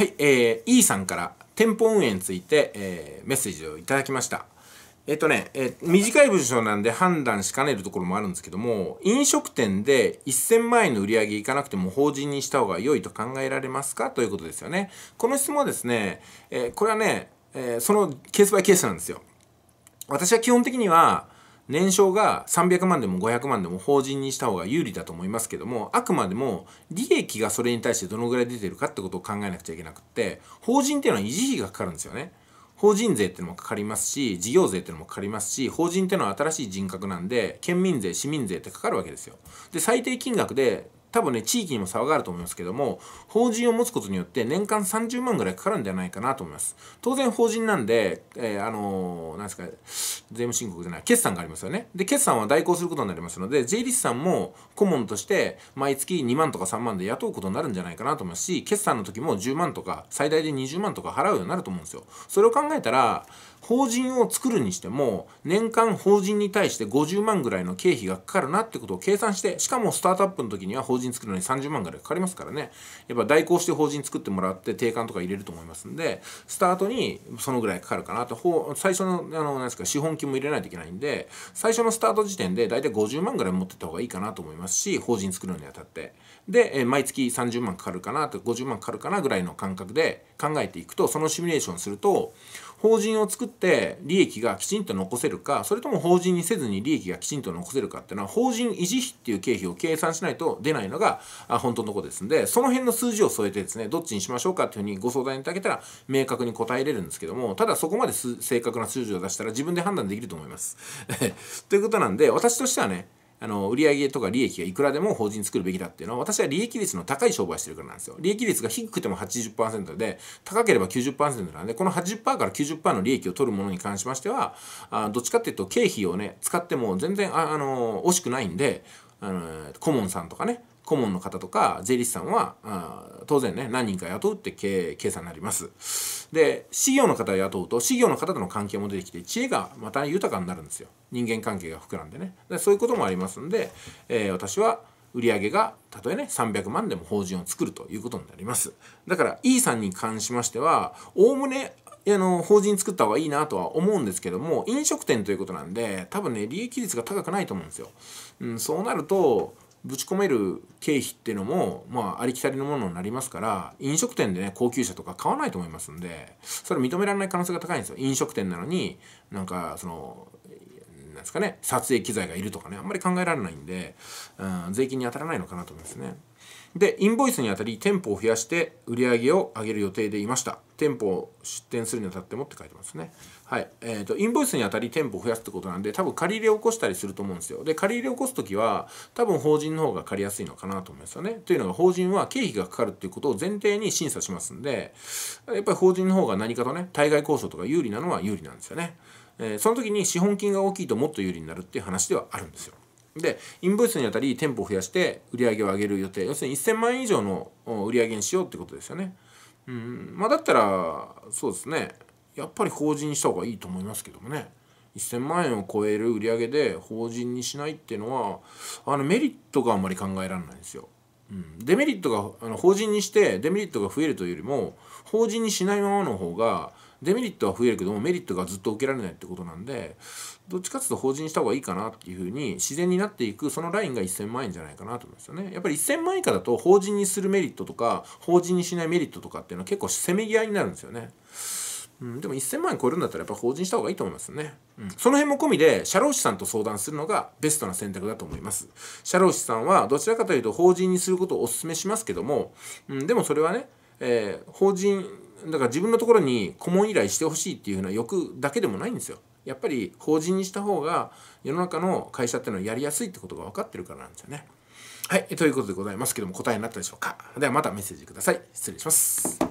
はい、えー、E さんから店舗運営について、えー、メッセージをいただきました。えっとね、え短い文章なんで判断しかねるところもあるんですけども飲食店で1000万円の売り上げいかなくても法人にした方が良いと考えられますかということですよねこの質問はですね、えこれはね、えそのケースバイケースなんですよ私は基本的には年商が300万でも500万でも法人にした方が有利だと思いますけども、あくまでも利益がそれに対してどのぐらい出てるかってことを考えなくちゃいけなくって、法人っていうのは維持費がかかるんですよね。法人税ってのもかかりますし、事業税ってのもかかりますし、法人ってのは新しい人格なんで、県民税、市民税ってかかるわけですよ。で、最低金額で多分ね、地域にも差があると思いますけども、法人を持つことによって年間30万ぐらいかかるんじゃないかなと思います。当然法人なんで、えー、あのー、ですか、税務申告じゃない、決算がありますよね。で、決算は代行することになりますので、税理士さんも顧問として毎月2万とか3万で雇うことになるんじゃないかなと思いますし、決算の時も10万とか、最大で20万とか払うようになると思うんですよ。それを考えたら、法人を作るにしても、年間法人に対して50万ぐらいの経費がかかるなってことを計算して、しかもスタートアップの時には法人人作るのに30万ぐらいかかりますからねやっぱ代行して法人作ってもらって定款とか入れると思いますんでスタートにそのぐらいかかるかなと最初のあの何ですか資本金も入れないといけないんで最初のスタート時点で大体50万ぐらい持ってった方がいいかなと思いますし法人作るのにあたってで毎月30万かかるかなと50万かかるかなぐらいの感覚で考えていくとそのシミュレーションすると法人を作って利益がきちんと残せるかそれとも法人にせずに利益がきちんと残せるかっていうのは法人維持費っていう経費を計算しないと出ないのが本当のとこですんでその辺の数字を添えてですねどっちにしましょうかっていうふうにご相談いただけたら明確に答えれるんですけどもただそこまで正確な数字を出したら自分で判断できると思います。ということなんで私としてはねあの売上とか利益がいくらでも法人作るべきだっていうのは私は利益率の高い商売してるからなんですよ利益率が低くても80%で高ければ90%なんでこの80%から90%の利益を取るものに関しましてはあどっちかっていうと経費をね使っても全然ああの惜しくないんであの顧問さんとかね顧問の方とか税理士さんはあ当然ね何人か雇うって計算になりますで資業の方を雇うと資業の方との関係も出てきて知恵がまた豊かになるんですよ人間関係が膨らんでねでそういうこともありますんで、えー、私は売上がたとえね300万でも法人を作るということになりますだから E さんに関しましてはおおむねあの法人作った方がいいなとは思うんですけども飲食店ということなんで多分ね利益率が高くないと思うんですよ、うん、そうなるとぶち込める経費っていうのも、まあ、ありきたりのものになりますから飲食店でね高級車とか買わないと思いますんでそれ認められない可能性が高いんですよ飲食店なのになんかそのないですかね撮影機材がいるとかねあんまり考えられないんで、うん、税金に当たらないのかなと思いますねでインボイスにあたり店舗を増やして売り上げを上げる予定でいました店舗を出店するにあたってもって書いてますねはいえーと、インボイスにあたり店舗を増やすってことなんで多分借り入れを起こしたりすると思うんですよで借り入れを起こす時は多分法人の方が借りやすいのかなと思いますよねというのが法人は経費がかかるっていうことを前提に審査しますんでやっぱり法人の方が何かとね対外交渉とか有利なのは有利なんですよねえー、その時に資本金が大きいともっと有利になるっていう話ではあるんですよ。でインボイスにあたり店舗を増やして売り上げを上げる予定要するに1,000万円以上の売り上げにしようってことですよね。うんまあ、だったらそうですねやっぱり法人にした方がいいと思いますけどもね。1,000万円を超える売り上げで法人にしないっていうのはあのメリットがあんまり考えられないんですよ。うん、デメリットがあの法人にしてデメリットが増えるというよりも法人にしないままの方がデメリットは増えるけどもメリットがずっと受けられないってことなんでどっちかというと法人した方がいいかなっていうふうに自然になっていくそのラインが1000万円じゃないかなと思うんですよねやっぱり1000万以下だと法人にするメリットとか法人にしないメリットとかっていうのは結構せめぎ合いになるんですよね。うん、でも1000万円超えるんだったらやっぱ法人した方がいいと思いますね、うん、その辺も込みで社労士さんと相談するのがベストな選択だと思います社労士さんはどちらかというと法人にすることをお勧めしますけども、うん、でもそれはね、えー、法人だから自分のところに顧問依頼してほしいっていうふうな欲だけでもないんですよやっぱり法人にした方が世の中の会社っていうのはやりやすいってことが分かってるからなんですよねはいということでございますけども答えになったでしょうかではまたメッセージください失礼します